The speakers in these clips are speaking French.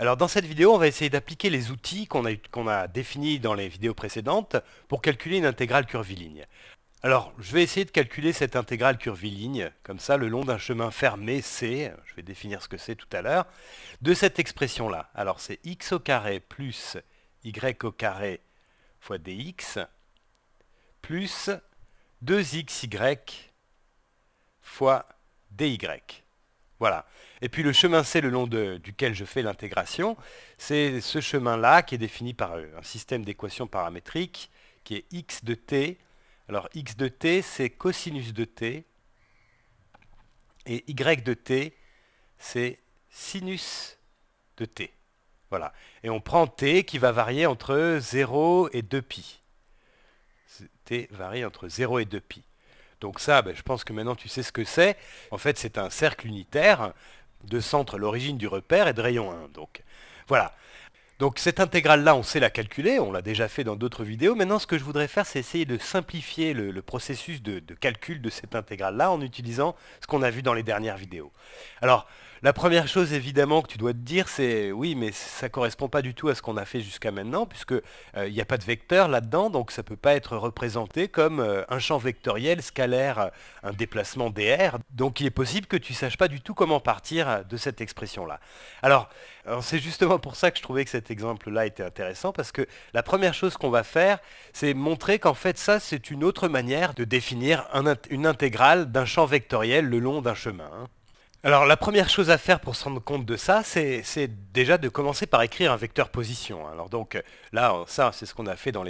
Alors dans cette vidéo, on va essayer d'appliquer les outils qu'on a, définis dans les vidéos précédentes pour calculer une intégrale curviligne. Alors je vais essayer de calculer cette intégrale curviligne, comme ça, le long d'un chemin fermé C, je vais définir ce que c'est tout à l'heure, de cette expression-là. Alors c'est x au carré plus y au carré fois dx plus 2xy fois dy. Voilà. Et puis le chemin C le long de, duquel je fais l'intégration, c'est ce chemin-là qui est défini par euh, un système d'équations paramétriques qui est x de t. Alors x de t, c'est cosinus de t. Et y de t, c'est sinus de t. Voilà. Et on prend t qui va varier entre 0 et 2 pi. T varie entre 0 et 2 pi. Donc ça, ben, je pense que maintenant tu sais ce que c'est. En fait, c'est un cercle unitaire de centre, l'origine du repère et de rayon 1. Donc voilà. Donc cette intégrale-là, on sait la calculer, on l'a déjà fait dans d'autres vidéos. Maintenant, ce que je voudrais faire, c'est essayer de simplifier le, processus de, de, calcul de cette intégrale-là en utilisant ce qu'on a vu dans les dernières vidéos. Alors, la première chose évidemment que tu dois te dire, c'est oui, mais ça correspond pas du tout à ce qu'on a fait jusqu'à maintenant, puisque il euh, n'y a pas de vecteur là-dedans, donc ça peut pas être représenté comme euh, un champ vectoriel scalaire, euh, un déplacement dr. Donc il est possible que tu saches pas du tout comment partir de cette expression-là. Alors, c'est justement pour ça que je trouvais que cet exemple-là était intéressant, parce que la première chose qu'on va faire, c'est montrer qu'en fait ça, c'est une autre manière de définir une intégrale d'un champ vectoriel le long d'un chemin. Hein. Alors la première chose à faire pour se rendre compte de ça, c'est déjà de commencer par écrire un vecteur position. Alors donc là, ça c'est ce qu'on a fait dans,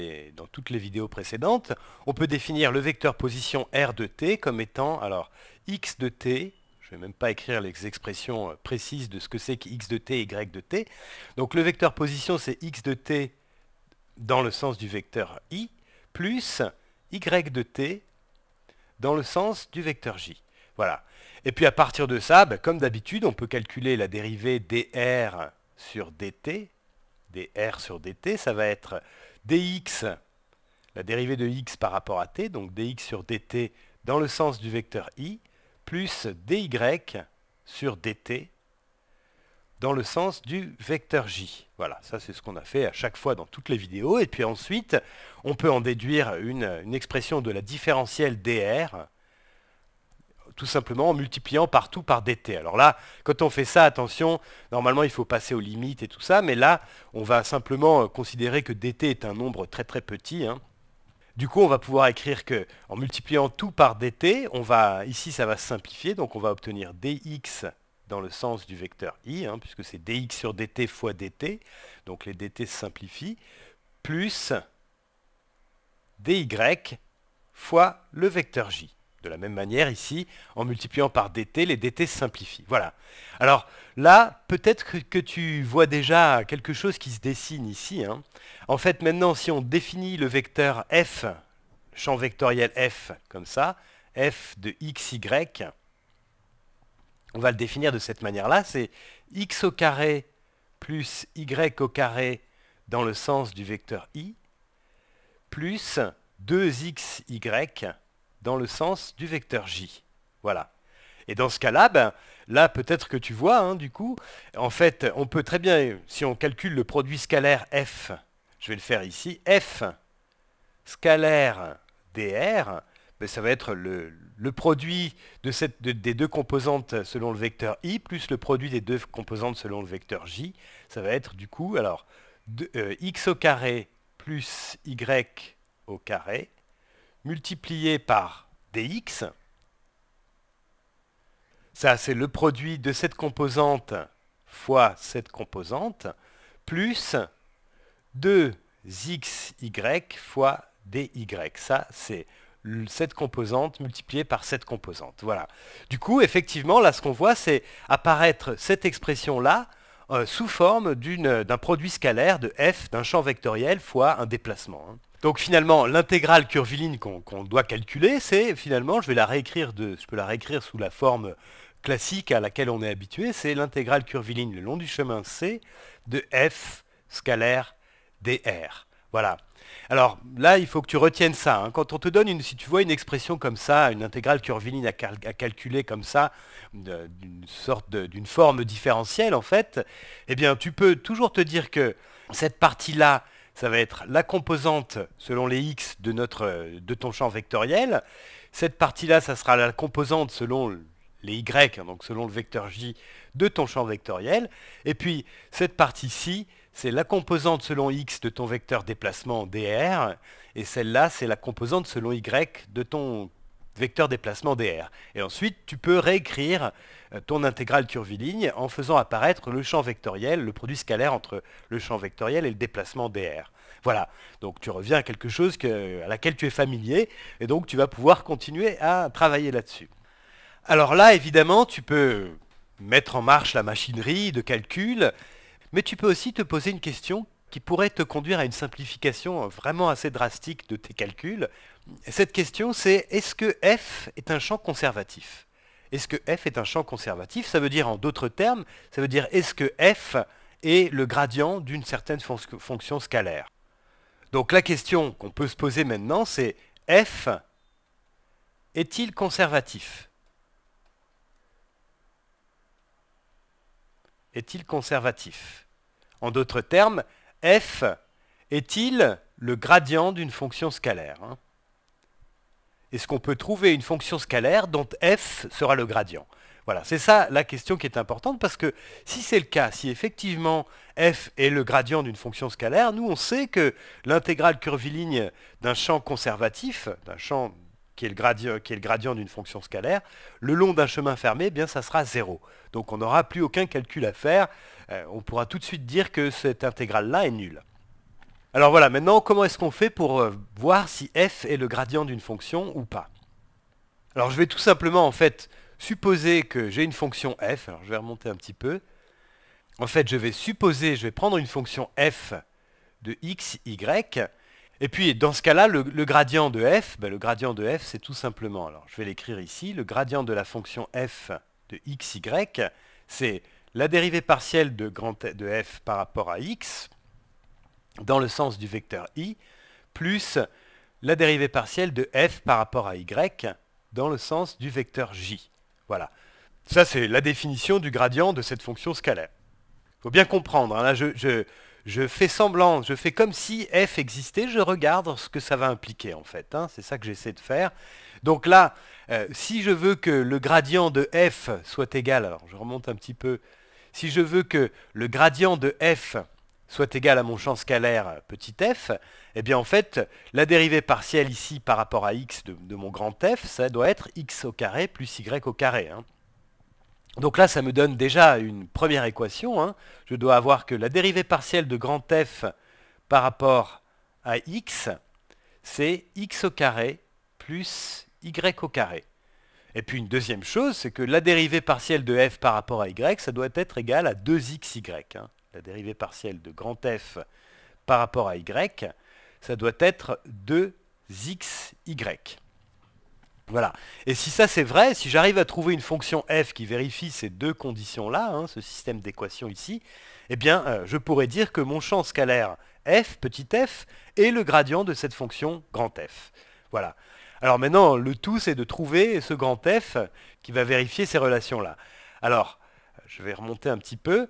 toutes les vidéos précédentes. On peut définir le vecteur position R de t comme étant alors x de t, je ne vais même pas écrire les expressions euh, précises de ce que c'est que x de t, et y de t. Donc le vecteur position c'est x de t dans le sens du vecteur i, plus y de t dans le sens du vecteur j. Voilà. Et puis à partir de ça, ben, comme d'habitude, on peut calculer la dérivée dr sur dt. dr sur dt, ça va être dx, la dérivée de x par rapport à t, donc dx sur dt dans le sens du vecteur i, plus dy sur dt dans le sens du vecteur j. Voilà, ça c'est ce qu'on a fait à chaque fois dans toutes les vidéos. Et puis ensuite, on peut en déduire une expression de la différentielle dr tout simplement en multipliant partout par dt. Alors là, quand on fait ça, attention, normalement il faut passer aux limites et tout ça, mais là, on va simplement euh, considérer que dt est un nombre très très petit. Hein. Du coup, on va pouvoir écrire que, en multipliant tout par dt, on va, ici ça va simplifier, donc on va obtenir dx dans le sens du vecteur i, hein, puisque c'est dx sur dt fois dt, donc les dt se simplifient, plus dy fois le vecteur j. De la même manière, ici, en multipliant par dt, les dt simplifient. Voilà. Alors là, peut-être que, tu vois déjà quelque chose qui se dessine ici. Hein. En fait, maintenant, si on définit le vecteur f, champ vectoriel f, comme ça, f de x, y, on va le définir de cette manière-là, c'est x au carré plus y au carré dans le sens du vecteur i, plus 2xy dans le sens du vecteur J. Voilà. Et dans ce cas-là, ben, là peut-être que tu vois, hein, du coup, en fait, on peut très bien, si on calcule le produit scalaire f, je vais le faire ici, f scalaire dr, ben, ça va être le, produit de cette, des deux composantes selon le vecteur i, plus le produit des deux composantes selon le vecteur j, ça va être du coup, alors, euh, x au carré plus y au carré, multiplié par dx. Ça, c'est le produit de cette composante fois cette composante, plus 2xy fois dy. Ça, c'est cette composante multipliée par cette composante. Voilà. Du coup, effectivement, là, ce qu'on voit, c'est apparaître cette expression-là euh, sous forme d'un produit scalaire de f d'un champ vectoriel fois un déplacement. Hein. Donc finalement, l'intégrale curviline qu'on doit calculer, c'est finalement, je vais la réécrire de, je peux la réécrire sous la forme classique à laquelle on est habitué, c'est l'intégrale curviligne le long du chemin C de f scalaire dr. Voilà. Alors là, il faut que tu retiennes ça. Hein. Quand on te donne, une, si tu vois une expression comme ça, une intégrale curviligne à, à calculer comme ça, d'une sorte d'une forme différentielle en fait, eh bien tu peux toujours te dire que cette partie-là, ça va être la composante selon les x de, notre, de ton champ vectoriel. Cette partie-là, ça sera la composante selon les y, hein, donc selon le vecteur j de ton champ vectoriel. Et puis, cette partie-ci, c'est la composante selon x de ton vecteur déplacement dr. Et celle-là, c'est la composante selon y de ton vecteur déplacement dr. Et ensuite, tu peux réécrire euh, ton intégrale curviligne en faisant apparaître le champ vectoriel, le produit scalaire entre le champ vectoriel et le déplacement dr. Voilà, donc tu reviens à quelque chose à laquelle tu es familier, et donc tu vas pouvoir continuer à travailler là-dessus. Alors là, évidemment, tu peux mettre en marche la machinerie de calcul, mais tu peux aussi te poser une question qui pourrait te conduire à une simplification vraiment assez drastique de tes calculs. Cette question, c'est est-ce que f est un champ conservatif est-ce que f est un champ conservatif Ça veut dire, en d'autres termes, ça veut dire est-ce que f est le gradient d'une certaine fonction scalaire Donc la question qu'on peut se poser maintenant, c'est f est-il conservatif Est-il conservatif En d'autres termes, f est-il le gradient d'une fonction scalaire hein est-ce qu'on peut trouver une fonction scalaire dont f sera le gradient Voilà, c'est ça la question qui est importante parce que si c'est le cas, si effectivement f est le gradient d'une fonction scalaire, nous on sait que l'intégrale curviligne d'un champ conservatif, d'un champ qui est le gradient, d'une fonction scalaire, le long d'un chemin fermé, eh bien ça sera 0. Donc on n'aura plus aucun calcul à faire. Euh, on pourra tout de suite dire que cette intégrale-là est nulle. Alors voilà, maintenant, comment est-ce qu'on fait pour euh, voir si f est le gradient d'une fonction ou pas Alors je vais tout simplement, en fait, supposer que j'ai une fonction f. Alors je vais remonter un petit peu. En fait, je vais supposer, je vais prendre une fonction f de x, y. Et puis, dans ce cas-là, le, gradient de f, ben, le gradient de f, c'est tout simplement, alors je vais l'écrire ici, le gradient de la fonction f de x, y, c'est la dérivée partielle de, de f par rapport à x, dans le sens du vecteur i, plus la dérivée partielle de f par rapport à y dans le sens du vecteur j. Voilà. Ça, c'est la définition du gradient de cette fonction scalaire. Il faut bien comprendre. Hein. là, je, fais semblant, je fais comme si f existait, je regarde ce que ça va impliquer, en fait. Hein. c'est ça que j'essaie de faire. Donc là, euh, si je veux que le gradient de f soit égal, alors je remonte un petit peu, si je veux que le gradient de f soit égal à mon champ scalaire euh, petit f, eh bien en fait, la dérivée partielle ici par rapport à x de, mon grand f, ça doit être x au carré plus y au carré. Hein. Donc là, ça me donne déjà une première équation. Hein. Je dois avoir que la dérivée partielle de grand f par rapport à x, c'est x au carré plus y au carré. Et puis une deuxième chose, c'est que la dérivée partielle de f par rapport à y, ça doit être égal à 2xy la dérivée partielle de grand F par rapport à Y, ça doit être 2xy. Voilà. Et si ça c'est vrai, si j'arrive à trouver une fonction f qui vérifie ces deux conditions-là, hein, ce système d'équations ici, eh bien euh, je pourrais dire que mon champ scalaire f, petit f, est le gradient de cette fonction grand F. Voilà. Alors maintenant, le tout c'est de trouver ce grand F qui va vérifier ces relations-là. Alors, je vais remonter un petit peu.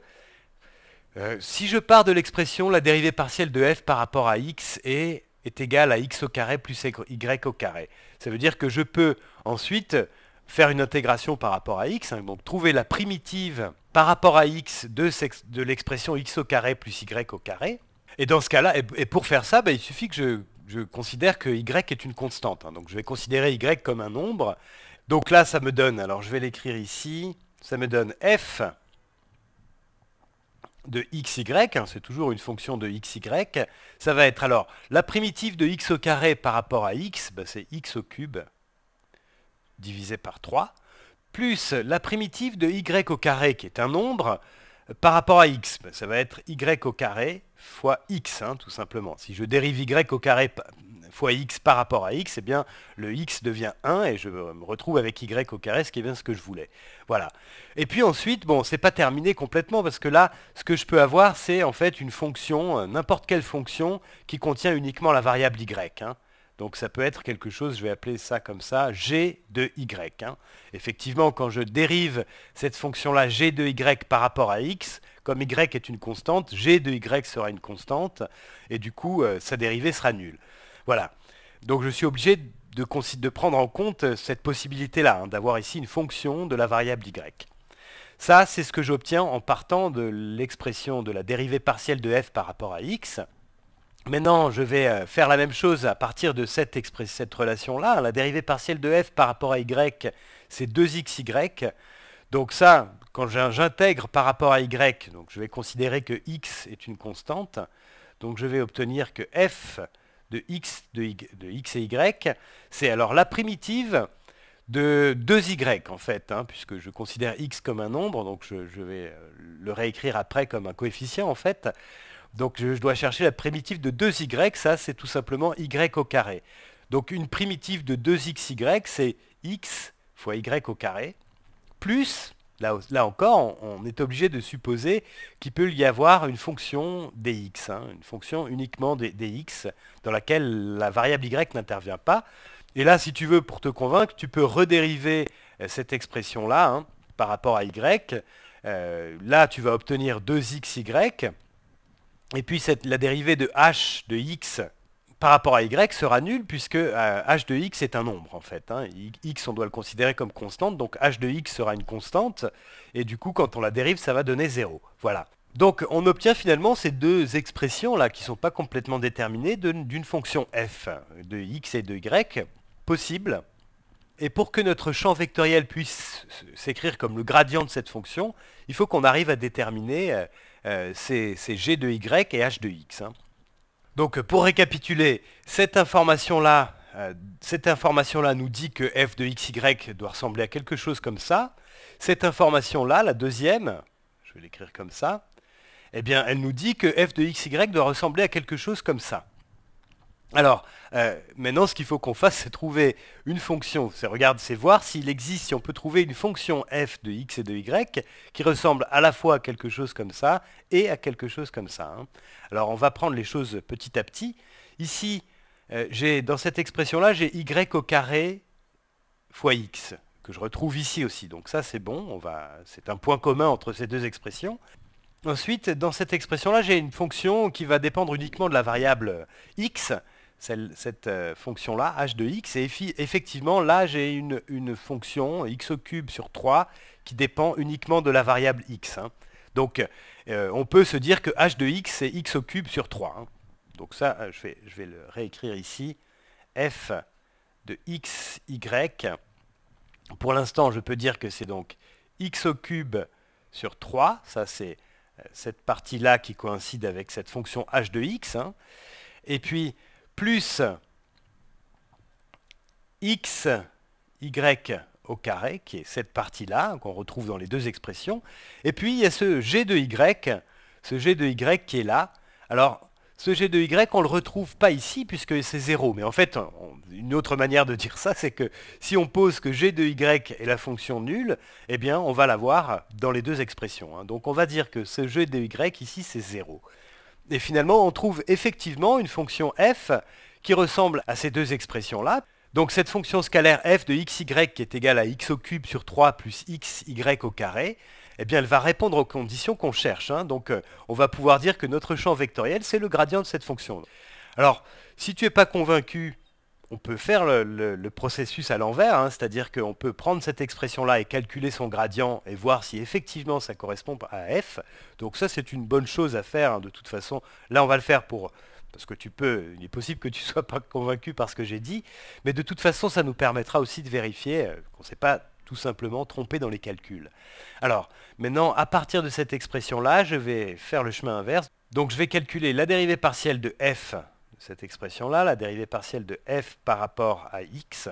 Euh, si je pars de l'expression la dérivée partielle de f par rapport à x est, égale à x au carré plus y au carré. Ça veut dire que je peux ensuite faire une intégration par rapport à x, hein, donc trouver la primitive par rapport à x de, l'expression x au carré plus y au carré. Et dans ce cas-là, et, pour faire ça, bah, il suffit que je, considère que y est une constante. Hein. donc je vais considérer y comme un nombre. Donc là, ça me donne, alors je vais l'écrire ici, ça me donne f de xy, hein, c'est toujours une fonction de xy, ça va être alors la primitive de x au carré par rapport à x, ben, c'est x au cube divisé par 3, plus la primitive de y au carré qui est un nombre par rapport à x, ben, ça va être y au carré fois x, hein, tout simplement. Si je dérive y au carré fois x par rapport à x, eh bien le x devient 1 et je me retrouve avec y au carré, ce qui est bien ce que je voulais. Voilà. Et puis ensuite, bon, c'est pas terminé complètement parce que là, ce que je peux avoir, c'est en fait une fonction, euh, n'importe quelle fonction qui contient uniquement la variable y. Hein. Donc ça peut être quelque chose, je vais appeler ça comme ça, g de y. Hein. Effectivement, quand je dérive cette fonction-là, g de y par rapport à x, comme y est une constante, g de y sera une constante, et du coup, euh, sa dérivée sera nulle. Voilà. Donc je suis obligé de, prendre en compte euh, cette possibilité-là, hein, d'avoir ici une fonction de la variable y. Ça, c'est ce que j'obtiens en partant de l'expression de la dérivée partielle de f par rapport à x. Maintenant, je vais euh, faire la même chose à partir de cette, cette relation-là. Hein. La dérivée partielle de f par rapport à y, c'est 2xy. Donc ça, quand j'intègre par rapport à y, donc je vais considérer que x est une constante. Donc je vais obtenir que f de x, de, y, de x et y, c'est alors la primitive de 2y en fait, hein, puisque je considère x comme un nombre, donc je, vais euh, le réécrire après comme un coefficient en fait. Donc je, je dois chercher la primitive de 2y, ça c'est tout simplement y au carré. Donc une primitive de 2xy, c'est x fois y au carré, plus Là, encore, on, est obligé de supposer qu'il peut y avoir une fonction dx, hein, une fonction uniquement dx, dans laquelle la variable y n'intervient pas. Et là, si tu veux, pour te convaincre, tu peux redériver euh, cette expression-là hein, par rapport à y. Euh, là, tu vas obtenir 2xy. Et puis la dérivée de h de x par rapport à y sera nul puisque euh, h de x est un nombre en fait. Hein. x on doit le considérer comme constante, donc h de x sera une constante, et du coup quand on la dérive ça va donner 0. Voilà. Donc on obtient finalement ces deux expressions là qui ne sont pas complètement déterminées d'une fonction f de x et de y possible. Et pour que notre champ vectoriel puisse s'écrire comme le gradient de cette fonction, il faut qu'on arrive à déterminer euh, euh, ces, g de y et h de x. Hein. Donc pour récapituler, euh, cette information-là nous dit que f de xy doit ressembler à quelque chose comme ça. Cette information-là, la deuxième, je vais l'écrire comme ça, eh bien, elle nous dit que f de xy doit ressembler à quelque chose comme ça. Alors, euh, maintenant, ce qu'il faut qu'on fasse, c'est trouver une fonction. C'est, regarde, c'est voir s'il existe, si on peut trouver une fonction f de x et de y qui ressemble à la fois à quelque chose comme ça et à quelque chose comme ça. Hein. Alors, on va prendre les choses petit à petit. Ici, euh, j'ai dans cette expression-là, j'ai y au carré fois x, que je retrouve ici aussi. Donc ça, c'est bon, on va, c'est un point commun entre ces deux expressions. Ensuite, dans cette expression-là, j'ai une fonction qui va dépendre uniquement de la variable x, cette euh, fonction-là, h de x. Et effectivement, là, j'ai une, fonction x au cube sur 3 qui dépend uniquement de la variable x. Hein. Donc, euh, on peut se dire que h de x, c'est x au cube sur 3. Hein. Donc ça, euh, je vais, je vais le réécrire ici. f de x, y. Pour l'instant, je peux dire que c'est donc x au cube sur 3. Ça, c'est cette partie-là qui coïncide avec cette fonction h de x. Hein. Et puis, plus x, y au carré, qui est cette partie-là, qu'on retrouve dans les deux expressions. Et puis, il y a ce g de y, ce g de y qui est là. Alors, ce g de y, on ne le retrouve pas ici, puisque c'est 0. Mais en fait, une autre manière de dire ça, c'est que si on pose que g de y est la fonction nulle, eh bien, on va l'avoir dans les deux expressions. Hein. Donc, on va dire que ce g de y, ici, c'est 0. Et finalement, on trouve effectivement une fonction f qui ressemble à ces deux expressions-là. Donc cette fonction scalaire f de xy qui est égale à x au cube sur 3 plus xy au carré, eh bien elle va répondre aux conditions qu'on cherche. Hein. Donc euh, on va pouvoir dire que notre champ vectoriel, c'est le gradient de cette fonction. Alors, si tu n'es pas convaincu on peut faire le, processus à l'envers, hein, c'est-à-dire qu'on peut prendre cette expression-là et calculer son gradient et voir si effectivement ça correspond à f. Donc ça, c'est une bonne chose à faire hein, de toute façon. Là, on va le faire pour... Parce que tu peux, il est possible que tu ne sois pas convaincu par ce que j'ai dit, mais de toute façon, ça nous permettra aussi de vérifier euh, qu'on ne s'est pas tout simplement trompé dans les calculs. Alors, maintenant, à partir de cette expression-là, je vais faire le chemin inverse. Donc je vais calculer la dérivée partielle de f cette expression-là, la dérivée partielle de f par rapport à x.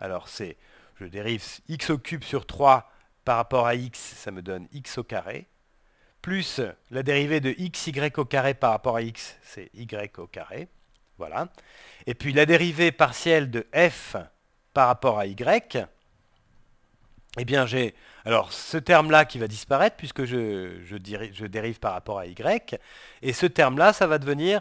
Alors c'est, je dérive x au cube sur 3 par rapport à x, ça me donne x au carré, plus la dérivée de xy au carré par rapport à x, c'est y au carré. Voilà. Et puis la dérivée partielle de f par rapport à y, eh bien j'ai alors ce terme-là qui va disparaître puisque je, je, dérive par rapport à y, et ce terme-là, ça va devenir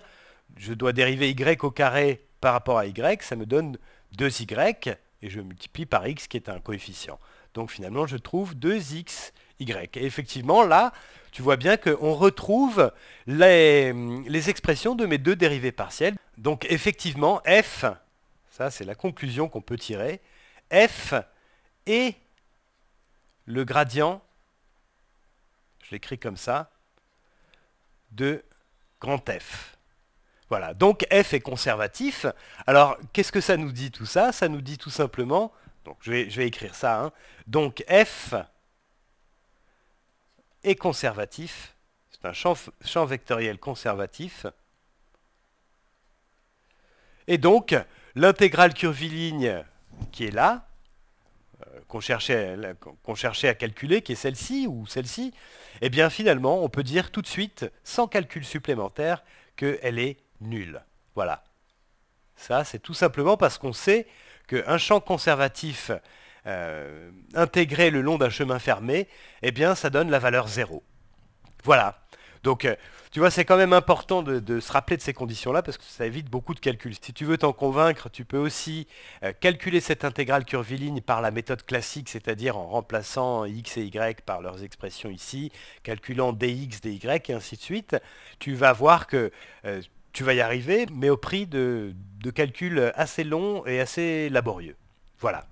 je dois dériver y au carré par rapport à y, ça me donne 2y, et je multiplie par x qui est un coefficient. Donc finalement, je trouve 2 xy Et effectivement, là, tu vois bien qu'on retrouve les, les expressions de mes deux dérivées partielles. Donc effectivement, f, ça c'est la conclusion qu'on peut tirer, f est le gradient, je l'écris comme ça, de grand F. Voilà, donc F est conservatif. Alors, qu'est-ce que ça nous dit tout ça Ça nous dit tout simplement, donc je vais, écrire ça, hein. donc F est conservatif, c'est un champ, vectoriel conservatif, et donc l'intégrale curviligne qui est là, euh, qu'on cherchait, à calculer, qui est celle-ci ou celle-ci, eh bien finalement, on peut dire tout de suite, sans calcul supplémentaire, qu'elle est nul. Voilà. Ça, c'est tout simplement parce qu'on sait qu'un champ conservatif euh, intégré le long d'un chemin fermé, eh bien, ça donne la valeur 0. Voilà. Donc, euh, tu vois, c'est quand même important de, se rappeler de ces conditions-là parce que ça évite beaucoup de calculs. Si tu veux t'en convaincre, tu peux aussi euh, calculer cette intégrale curviligne par la méthode classique, c'est-à-dire en remplaçant x et y par leurs expressions ici, calculant dx, dy et ainsi de suite. Tu vas voir que tu vas y arriver, mais au prix de, de calculs assez longs et assez laborieux. Voilà.